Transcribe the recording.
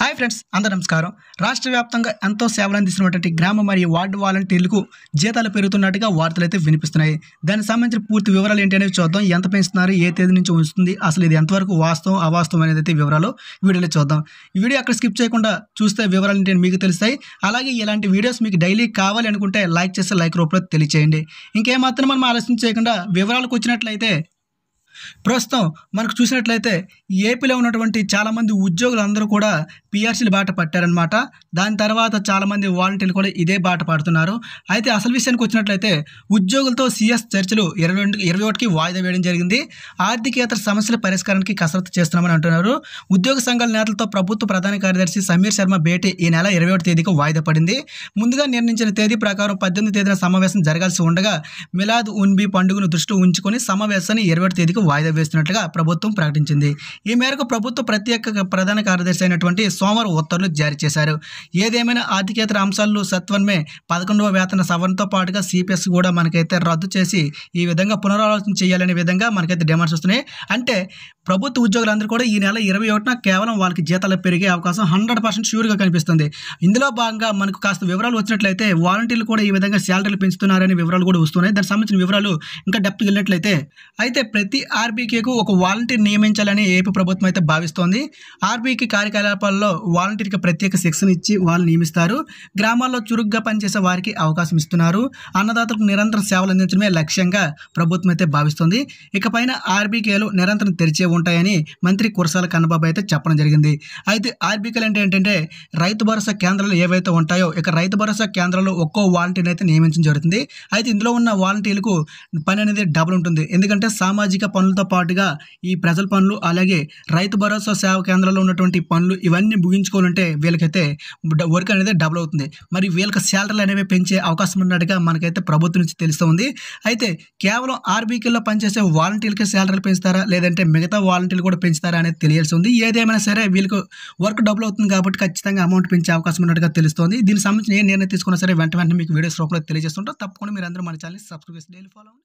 hi friends అందరూ నమస్కారం రాష్ట్ర వ్యాప్తంగా ఎంతో సేవలు అందిస్తున్నటువంటి గ్రామ మరియు వార్డు వాలంటీర్లకు జీతాలు పెరుగుతున్నట్టుగా వార్తలు అయితే వినిపిస్తున్నాయి దానికి సంబంధించిన పూర్తి వివరాలు ఏంటి అనేవి చూద్దాం ఎంత పెంచుతున్నారు ఏ తేదీ నుంచి ఉంచుతుంది అసలు ఇది ఎంతవరకు వాస్తవం అవాస్తవం అనేది అయితే వివరాలు వీడియోలో చూద్దాం ఈ వీడియో అక్కడ స్కిప్ చేయకుండా చూస్తే వివరాలు ఏంటి మీకు తెలుస్తాయి అలాగే ఇలాంటి వీడియోస్ మీకు డైలీ కావాలి అనుకుంటే లైక్ చేస్తే లైక్ రూపంలో తెలియచేయండి ఇంకేమాత్రం మనం ఆలోచన చేయకుండా వివరాలకు వచ్చినట్లయితే ప్రస్తుతం మనకు చూసినట్లయితే ఏపీలో ఉన్నటువంటి చాలామంది ఉద్యోగులు అందరూ కూడా పిఆర్సీలు బాట పట్టారనమాట దాని తర్వాత చాలామంది వాలంటీర్లు కూడా ఇదే బాట పడుతున్నారు అయితే అసలు విషయానికి వచ్చినట్లయితే ఉద్యోగులతో సీఎస్ చర్చలు ఇరవై రెండు ఇరవై ఒకటికి వాయిదా వేయడం జరిగింది ఆర్థికేతర సమస్యల పరిష్కారానికి కసరత్తు చేస్తున్నామని అంటున్నారు ఉద్యోగ సంఘాల నేతలతో ప్రభుత్వ ప్రధాన కార్యదర్శి సమీర్ శర్మ భేటీ ఈ నెల ఇరవై ఒకటి తేదీకి వాయిదా పడింది ముందుగా నిర్ణయించిన తేదీ ప్రకారం పద్దెనిమిది తేదీన సమావేశం జరగాల్సి ఉండగా మిలాద్ ఉన్బి పండుగను దృష్టిలో ఉంచుకొని సమావేశాన్ని ఇరవై తేదీకి ప్రాజెక్టును వాయిదా వేస్తున్నట్లుగా ప్రభుత్వం ప్రకటించింది ఈ మేరకు ప్రభుత్వ ప్రత్యేక ప్రధాన కార్యదర్శి అయినటువంటి సోమవారం ఉత్తర్వులు జారీ చేశారు ఏదేమైనా ఆర్థికేతర అంశాలు సత్వన్మే పదకొండవ వేతన సవరణతో పాటుగా సిపిఎస్ కూడా మనకైతే రద్దు చేసి ఈ విధంగా పునరాలోచన చేయాలనే విధంగా మనకైతే డిమాండ్స్ వస్తున్నాయి అంటే ప్రభుత్వ ఉద్యోగులందరూ కూడా ఈ నెల ఇరవై ఒకటిన కేవలం వాళ్ళకి జీతాలు పెరిగే అవకాశం హండ్రెడ్ పర్సెంట్ షూర్గా కనిపిస్తుంది ఇందులో భాగంగా మనకు కాస్త వివరాలు వచ్చినట్లయితే వాలంటీర్లు కూడా ఈ విధంగా శాలరీలు పెంచుతున్నారనే వివరాలు కూడా వస్తున్నాయి దానికి సంబంధించిన వివరాలు ఇంకా డెప్త్కి వెళ్ళినట్లయితే అయితే ప్రతి ఆర్బీకేకు ఒక వాలంటీర్ నియమించాలని ఏపీ ప్రభుత్వం అయితే భావిస్తోంది ఆర్బీకే కార్యకలాపాల్లో వాలంటీర్కి ప్రత్యేక శిక్షణ ఇచ్చి వాళ్ళు నియమిస్తారు గ్రామాల్లో చురుగ్గా పనిచేసే వారికి అవకాశం ఇస్తున్నారు అన్నదాతలకు నిరంతరం సేవలు అందించడమే లక్ష్యంగా ప్రభుత్వం అయితే భావిస్తోంది ఇకపైన ఆర్బీకేలు నిరంతరం తెరిచే ఉంటాయని మంత్రి కురసాల కన్నబాబు అయితే చెప్పడం జరిగింది అయితే ఆర్బీకేలు అంటే ఏంటంటే రైతు భరోసా కేంద్రాలు ఏవైతే ఉంటాయో ఇక రైతు భరోసా కేంద్రాల్లో ఒక్కో వాలంటీర్ని అయితే నియమించడం జరుగుతుంది అయితే ఇందులో ఉన్న వాలంటీర్లకు పని అనేది డబుల్ ఉంటుంది ఎందుకంటే సామాజిక పనులతో పాటుగా ఈ ప్రజల పనులు అలాగే రైతు భరోసా సేవ కేంద్రాల్లో ఉన్నటువంటి పనులు ఇవన్నీ ముగించుకోవాలంటే వీళ్ళకైతే వర్క్ అనేది డబుల్ అవుతుంది మరి వీళ్ళకి శాలరీలు అనేవి పెంచే అవకాశం ఉన్నట్టుగా మనకైతే ప్రభుత్వం నుంచి తెలుస్తుంది అయితే కేవలం ఆర్బీకేలో పనిచేసే వాలంటీర్లకే శాలరీలు పెంచుతారా లేదంటే మిగతా వాలంటీర్లు కూడా పెంచుతారా అనేది తెలియాల్సి ఉంది ఏదేమైనా సరే వీళ్ళకు వర్క్ డబుల్ అవుతుంది కాబట్టి ఖచ్చితంగా అమౌంట్ పెంచే అవకాశం ఉన్నట్టుగా తెలుస్తుంది దీనికి సంబంధించి ఏ నిర్ణయం తీసుకున్నా సరే వెంట వెంటనే మీకు వీడియోస్ రూపంలో తెలియజేస్తుంటారు తప్పకుండా మీరు అందరూ మన ఛానల్ సబ్స్క్రైబ్ చేసి డైలీ ఫాలో